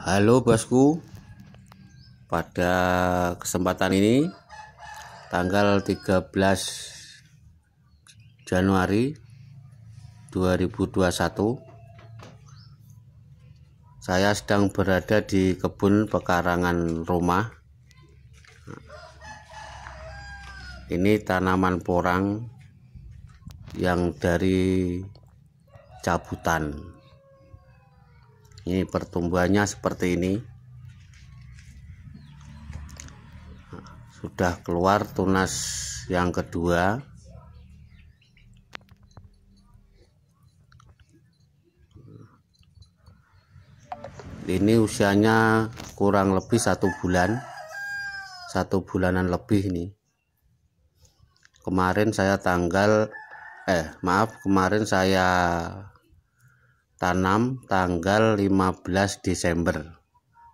Halo bosku Pada kesempatan ini Tanggal 13 Januari 2021 Saya sedang berada di kebun pekarangan rumah Ini tanaman porang Yang dari cabutan ini pertumbuhannya seperti ini sudah keluar tunas yang kedua ini usianya kurang lebih satu bulan satu bulanan lebih nih kemarin saya tanggal eh maaf kemarin saya tanam tanggal 15 Desember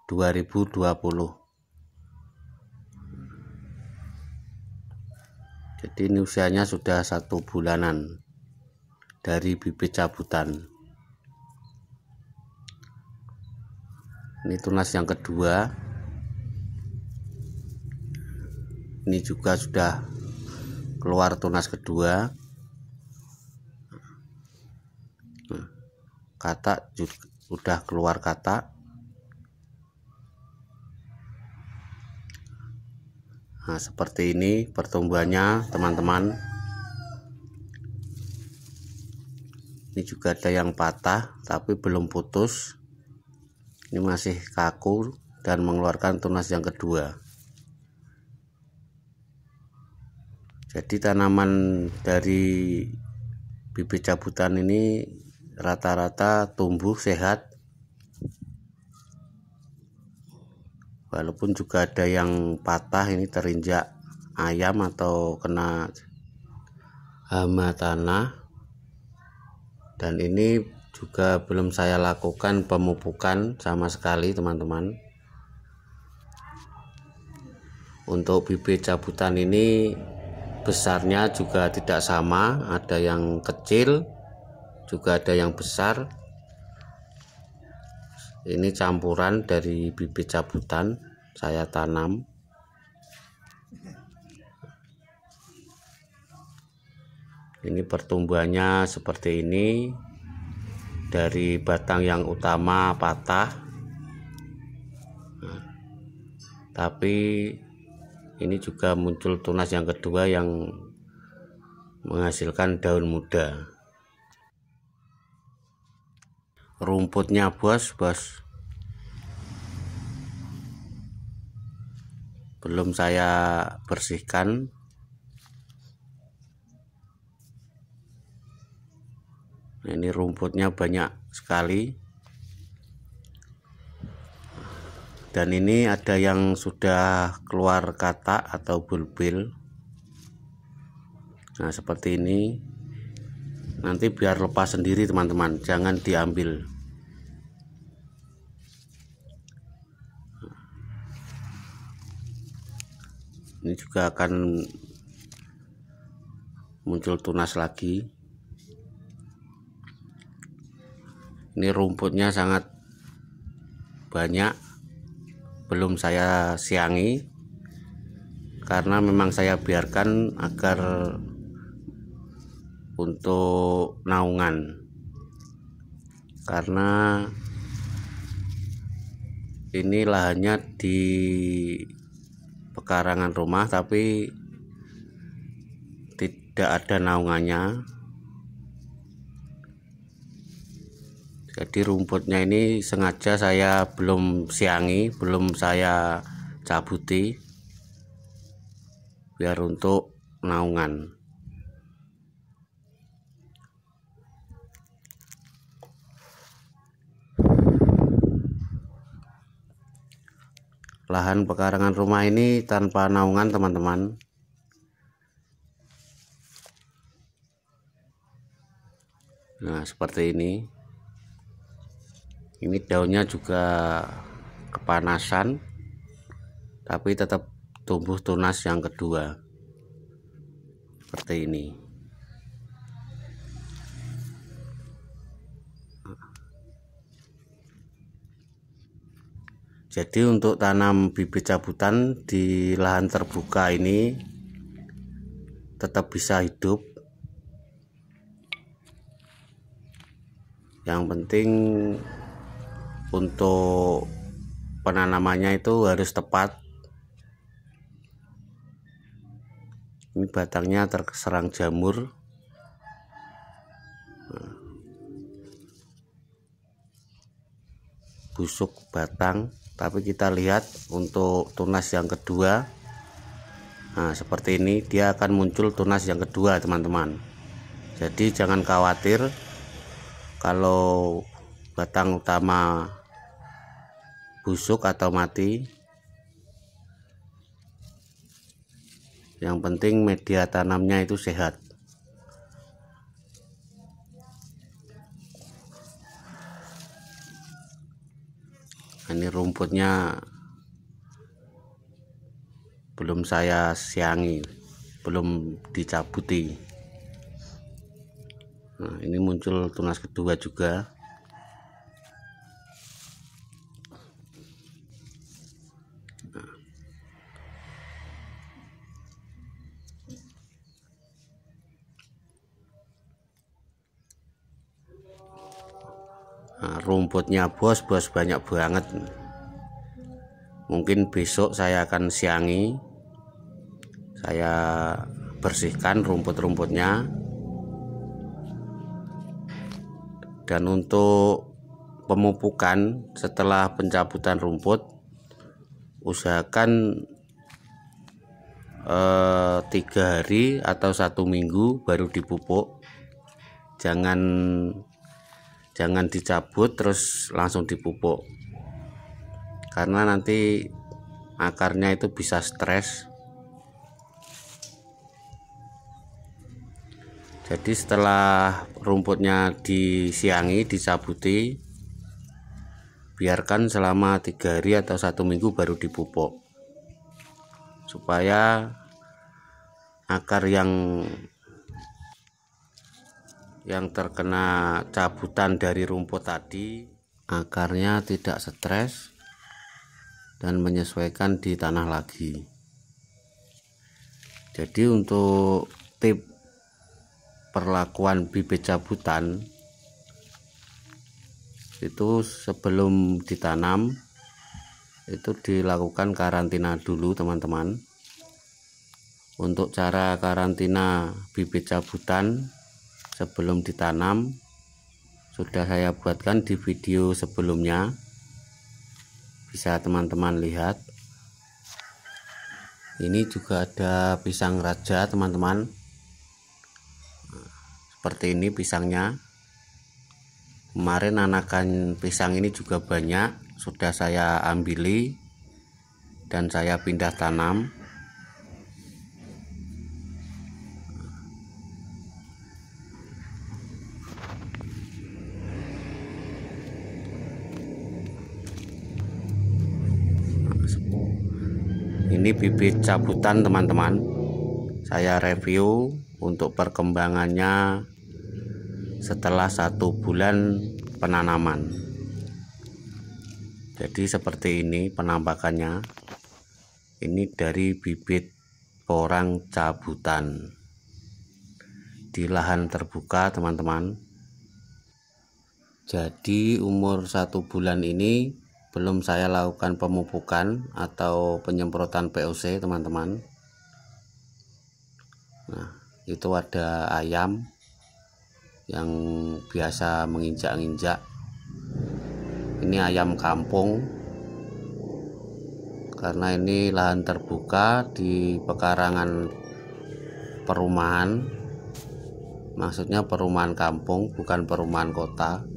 2020 jadi ini usianya sudah satu bulanan dari bibit cabutan ini tunas yang kedua ini juga sudah keluar tunas kedua kata sudah keluar kata nah seperti ini pertumbuhannya teman-teman ini juga ada yang patah tapi belum putus ini masih kaku dan mengeluarkan tunas yang kedua jadi tanaman dari bibit cabutan ini rata-rata tumbuh sehat walaupun juga ada yang patah ini terinjak ayam atau kena hama tanah dan ini juga belum saya lakukan pemupukan sama sekali teman-teman untuk bibit cabutan ini besarnya juga tidak sama ada yang kecil juga ada yang besar ini campuran dari bibit cabutan saya tanam ini pertumbuhannya seperti ini dari batang yang utama patah nah, tapi ini juga muncul tunas yang kedua yang menghasilkan daun muda rumputnya bos bos belum saya bersihkan ini rumputnya banyak sekali dan ini ada yang sudah keluar kata atau bulbil nah seperti ini nanti biar lepas sendiri teman-teman jangan diambil ini juga akan muncul tunas lagi ini rumputnya sangat banyak belum saya siangi karena memang saya biarkan agar untuk naungan karena ini lahannya di pekarangan rumah tapi tidak ada naungannya jadi rumputnya ini sengaja saya belum siangi belum saya cabuti biar untuk naungan lahan pekarangan rumah ini tanpa naungan teman-teman nah seperti ini ini daunnya juga kepanasan tapi tetap tumbuh tunas yang kedua seperti ini Jadi untuk tanam bibit cabutan di lahan terbuka ini tetap bisa hidup. Yang penting untuk penanamannya itu harus tepat. Ini batangnya terserang jamur. Busuk batang tapi kita lihat untuk tunas yang kedua nah seperti ini dia akan muncul tunas yang kedua teman-teman jadi jangan khawatir kalau batang utama busuk atau mati yang penting media tanamnya itu sehat ini rumputnya belum saya siangi belum dicabuti nah ini muncul tunas kedua juga Nah, rumputnya bos bos banyak banget mungkin besok saya akan siangi saya bersihkan rumput-rumputnya dan untuk pemupukan setelah pencabutan rumput usahakan eh, tiga hari atau satu minggu baru dipupuk jangan jangan dicabut terus langsung dipupuk karena nanti akarnya itu bisa stres jadi setelah rumputnya disiangi dicabuti biarkan selama tiga hari atau satu minggu baru dipupuk supaya akar yang yang terkena cabutan dari rumput tadi akarnya tidak stres dan menyesuaikan di tanah lagi jadi untuk tip perlakuan bibit cabutan itu sebelum ditanam itu dilakukan karantina dulu teman-teman untuk cara karantina bibit cabutan sebelum ditanam sudah saya buatkan di video sebelumnya bisa teman-teman lihat ini juga ada pisang raja teman-teman seperti ini pisangnya kemarin anakan pisang ini juga banyak sudah saya ambili dan saya pindah tanam bibit cabutan teman-teman saya review untuk perkembangannya setelah satu bulan penanaman jadi seperti ini penampakannya ini dari bibit porang cabutan di lahan terbuka teman-teman jadi umur satu bulan ini belum saya lakukan pemupukan atau penyemprotan POC teman-teman nah itu ada ayam yang biasa menginjak-injak ini ayam kampung karena ini lahan terbuka di pekarangan perumahan maksudnya perumahan kampung bukan perumahan kota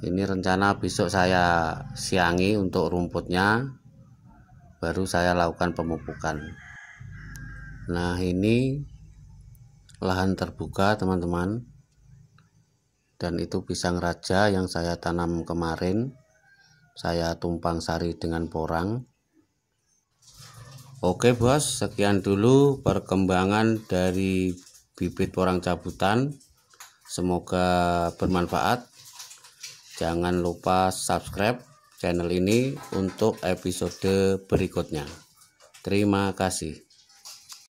ini rencana besok saya siangi untuk rumputnya baru saya lakukan pemupukan nah ini lahan terbuka teman-teman dan itu pisang raja yang saya tanam kemarin saya tumpang sari dengan porang oke bos sekian dulu perkembangan dari bibit porang cabutan semoga bermanfaat Jangan lupa subscribe channel ini untuk episode berikutnya. Terima kasih.